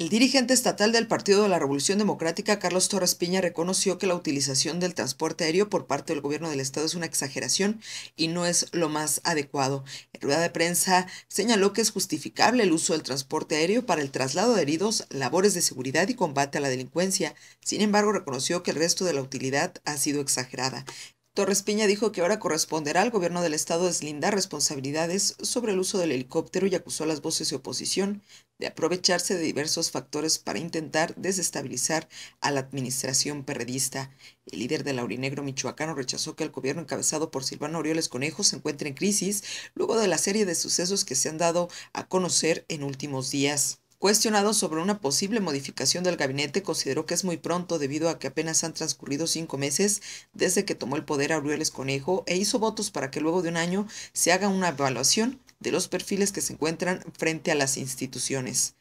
El dirigente estatal del Partido de la Revolución Democrática, Carlos Torres Piña, reconoció que la utilización del transporte aéreo por parte del gobierno del Estado es una exageración y no es lo más adecuado. En rueda de prensa señaló que es justificable el uso del transporte aéreo para el traslado de heridos, labores de seguridad y combate a la delincuencia. Sin embargo, reconoció que el resto de la utilidad ha sido exagerada. Torres Piña dijo que ahora corresponderá al gobierno del Estado deslindar responsabilidades sobre el uso del helicóptero y acusó a las voces de oposición de aprovecharse de diversos factores para intentar desestabilizar a la administración perredista. El líder del laurinegro michoacano rechazó que el gobierno encabezado por Silvano Orioles Conejo se encuentre en crisis luego de la serie de sucesos que se han dado a conocer en últimos días. Cuestionado sobre una posible modificación del gabinete, consideró que es muy pronto debido a que apenas han transcurrido cinco meses desde que tomó el poder Aureoles Conejo e hizo votos para que luego de un año se haga una evaluación de los perfiles que se encuentran frente a las instituciones.